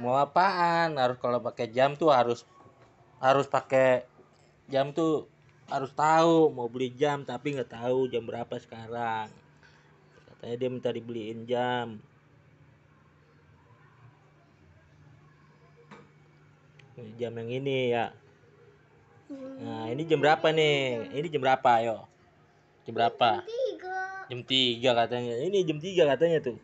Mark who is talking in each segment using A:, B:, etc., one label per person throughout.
A: mau apaan harus kalau pakai jam tuh harus harus pakai jam tuh harus tahu mau beli jam tapi nggak tahu jam berapa sekarang katanya dia minta dibeliin jam ini jam yang ini ya nah ini jam berapa nih ini jam berapa yo jam berapa jam tiga katanya ini jam tiga katanya tuh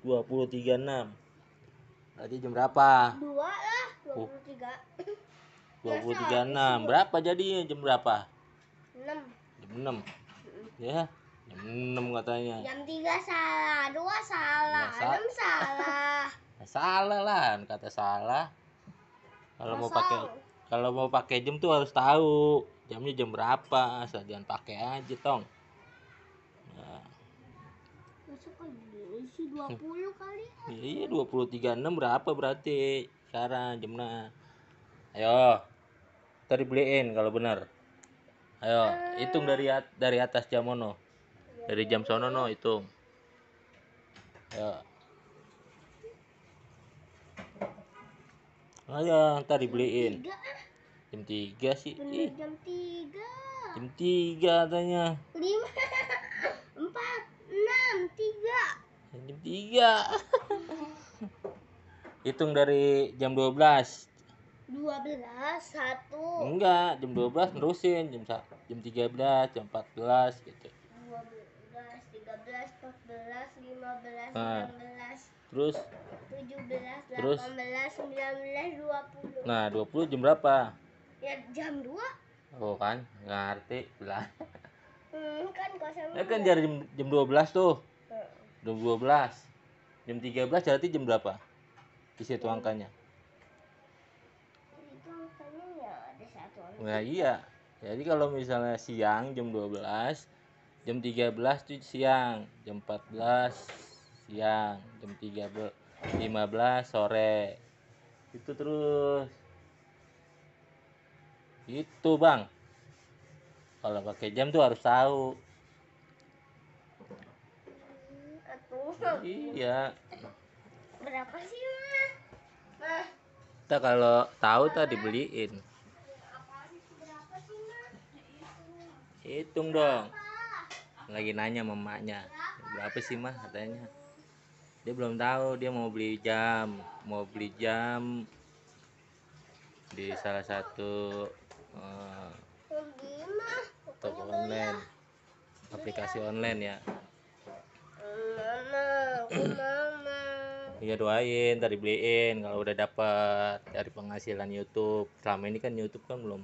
A: 23.6 Berarti jam berapa? 2 lah, 23. Oh. 236. Berapa jadinya jam berapa? 6. Jam 6. Mm -mm. Ya. Jam 6 katanya. Jam 3 salah, 2 salah, nah, 6 salah. nah, salah lah, kan kata salah. Kalau mau pakai kalau mau pakai jam tuh harus tahu jamnya jam berapa, asal jangan pakai aja, Tong. Nah kali isi 20 kali iya 236 iya, berapa berarti sekarang jumlah ayo tadi beliin kalau benar ayo hmm. hitung dari at dari atas jam ono dari jam sono no hitung ayo ayo tadi beliin jam 3 sih Ih. jam 3 jam 3 katanya 5 Iya. Hitung dari jam 12. 12 1. Enggak, jam 12 nerusin jam jam 13, jam 14 gitu. 12, 13, 14, 15, nah. 16. Terus 17, 18, terus, 19, 20. Nah, 20 jam berapa? Ya jam 2. Oh kan, ngerti lah. Hmm, kan kosong Ya kan jam, jam 12 tuh. Hmm. Jam 12. Jam 13 berarti jam berapa? Di situ angkanya. Itu angkanya ya ada satu angka. Nah, iya. Jadi kalau misalnya siang jam 12, jam 13 itu siang, jam 14 siang, jam 13 15 sore. Itu terus. Itu, Bang. Kalau pakai jam tuh harus tahu. iya berapa sih mah eh. kita kalau tahu tak dibeliin hitung dong lagi nanya mamanya berapa sih mah katanya dia belum tahu dia mau beli jam mau beli jam di salah satu uh,
B: toko online
A: aplikasi online ya mama iya. iya doain, tadi beliin kalau udah dapat dari penghasilan YouTube. Selama ini kan YouTube kan belum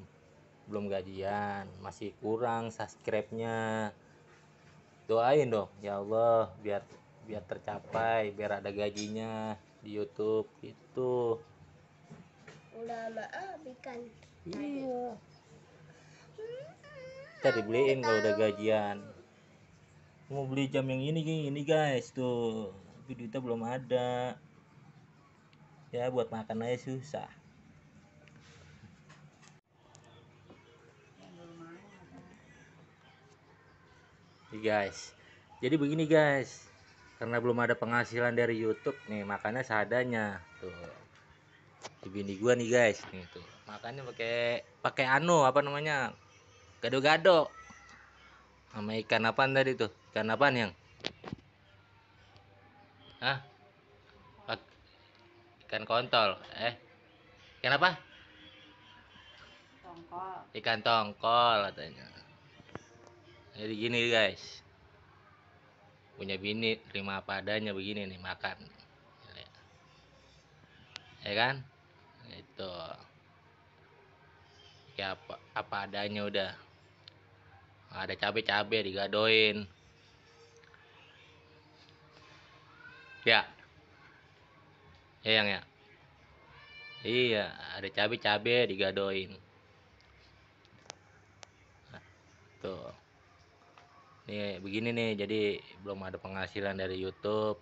A: belum gajian, masih kurang subscribe-nya. Doain dong, ya Allah, biar biar tercapai, biar ada gajinya di YouTube itu. Udah maaf ikan. Iya. Tadi beliin kalau udah gajian mau beli jam yang ini ini guys tuh tapi duitnya belum ada ya buat makan aja susah Hai guys jadi begini guys karena belum ada penghasilan dari YouTube nih makannya seadanya tuh di bini gua nih guys nih tuh makannya pakai pakai anu apa namanya gado-gado sama ikan apa tadi tuh karena apa yang? Hah? Ikan kontol. Eh. Ikan apa? Ikan tongkol katanya. Jadi gini guys. Punya bini terima apa begini nih makan. Ya kan? Itu. Ya apa, apa adanya udah. Ada cabai-cabai digadoin. Ya. Ya yang ya. Iya, ada cabai-cabai digadoin. Nah, tuh. Nih begini nih, jadi belum ada penghasilan dari YouTube.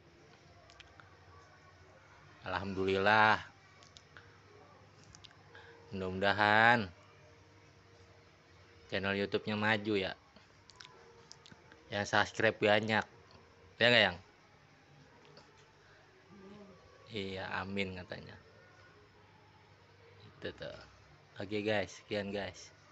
A: Alhamdulillah. Mudah-mudahan channel YouTube-nya maju ya. Yang subscribe banyak. Ya nggak Yang? iya amin katanya itu tuh oke okay, guys sekian guys